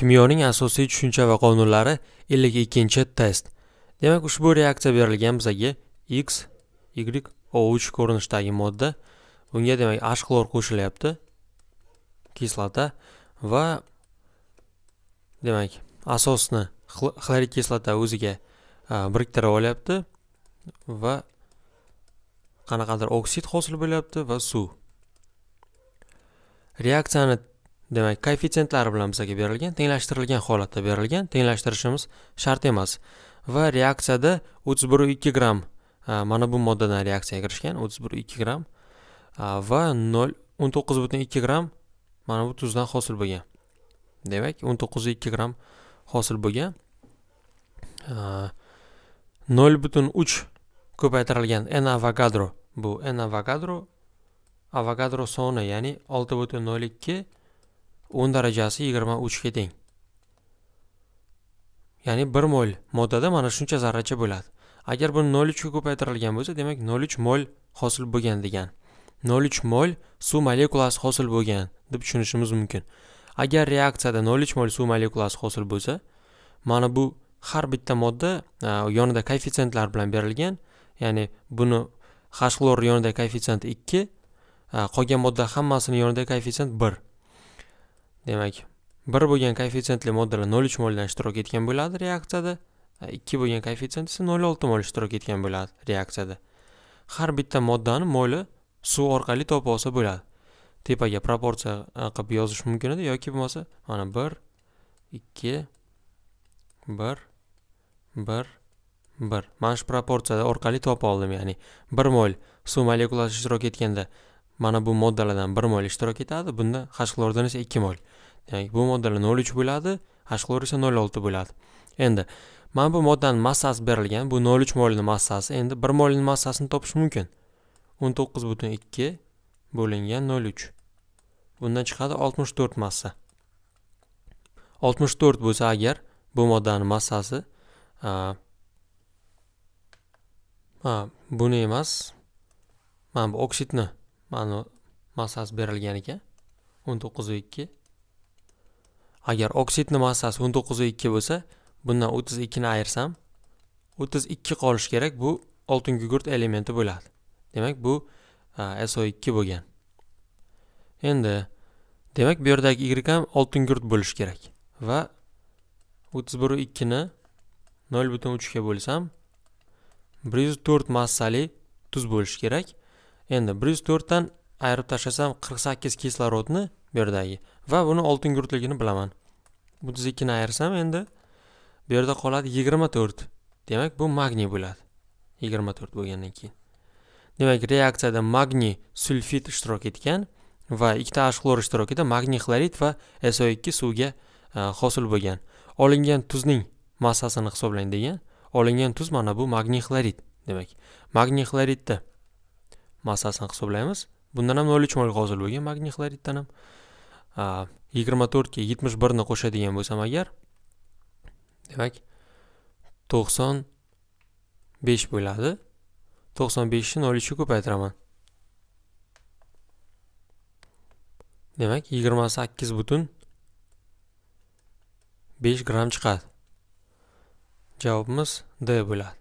kimyoning asosiy tushuncha va qonunlari 52 test demak ushbu reaksiya berilgan bizga x y o3 ko'rinishdagi modda bunga demak h xlor qo'shilyapti kislota va demak asosni xlorid kislota o'ziga biriktirib olyapti va qanaqadir oksid hosil bo'lyapti va suv reaksiyani demak koeffitsentlari bilan bizga berilgan tenglashtirilgan holatda berilgan tenglashtirishimiz shart emas va reaksiyada o'ttiz bir ikki gramm mana bu moddadan reaksiyaga kirishgan o'ttiz bir ikki gramm va nol o'n to'qqiz butun ikki gramm mana bu tuzdan hosil bo'lgan demak o'n to'qqiz ikki gramm hosil bo'lgan nol butun uch ko'paytirilgan n avogadro bu n avogadro avogadro soni ya'ni olti butun nol ikki 10 darajasi 23 ga teng ya'ni 1 mol moddada mana shuncha zarracha bo'ladi agar bu 0.3 ga ko'paytirilgan bo'lsa demak 0.3 mol hosil bo'lgan degan 0.3 mol suv molekulasi hosil bo'lgan deb tushunishimiz mumkin agar reaksiyada 0.3 mol suv molekulasi hosil bo'lsa mana bu har bitta modda yonida koeffitsiyentlar bilan berilgan ya'ni buni h xlor yonida koeffitsient 2 qolgan modda hammasining yonida koeffitsiyent 1 demak bir bo'lgan koeffitsiyentli moddalar nol uch moldan ishtirok etgan bo'ladi reaksiyada ikki bo'lgan koeffitsient esa nol olti mol ishtirok etgan bo'ladi reaksiyada har bitta moddani moli suv orqali topib olsa bo'ladi tepaga proporsiya qilib yozish mumkin edi yoki bo'lmasa mana bir ikki bir bir bir mana shu proporsiya orqali topib oldim ya'ni bir mol suv molekulasi ishtirok etganda mana bu moddalardan bir mol ishtirok etadi bunda hashqlordan esa ikki mol demak bu moddalar nol uch bo'ladi hashqlor esa nol olti bo'ladi endi mana bu moddani massasi berilgan bu nol uch molni massasi endi bir molni massasini topish mumkin o'n to'qqiz butun ikki bo'lingan nol uch bundan chiqadi oltmish to'rt massa oltmish to'rt bo'lsa agar bu moddani massasi ha buni emas mana bu oksidni mana massasi berilgan ekan o'n to'qqizu ikki agar oksidni massasi o'n to'qqizu ikki bo'lsa bundan o'ttiz ikkini ayirsam o'ttiz ikki qolishi kerak bu oltin gugurt elementi bo'ladi demak bu so ikki bo'lgan endi demak bu yerdagi y ham oltin gugurt bo'lishi kerak va o'ttiz biru ikkini nol butun uchga bo'lsam bir yuz to'rt massali tuz bo'lishi kerak endi bir yuz to'rtdan ayirib tashlasam qirq sakkiz kislorodni bu yerdagi va buni oltin gurtligini bilaman o'ttiz ikkini ayirsam endi bu yerda qoladi yigirma to'rt demak bu magniy bo'ladi yigirma to'rt bo'lgandan keyin demak reaksiyada magniy sulfit ishtirok etgan va ikkita h xlor ishtirokida magniy xlorid va so ikki suvga e, hosil bo'lgan olingan tuzning massasini hisoblang degan olingan tuz mana bu magniy xlorid demak magniy xloridda massasini hisoblaymiz bundan ham nol uch mol hosil bo'lgan magniy xloriddan ham yigirma to'rtga yetmish birni qo'shadigan bo'lsam agar demak to'qson besh bo'ladi to'qson beshni nol uchga ko'paytiraman demak yigirma sakkiz butun besh gramm chiqadi javobimiz d bo'ladi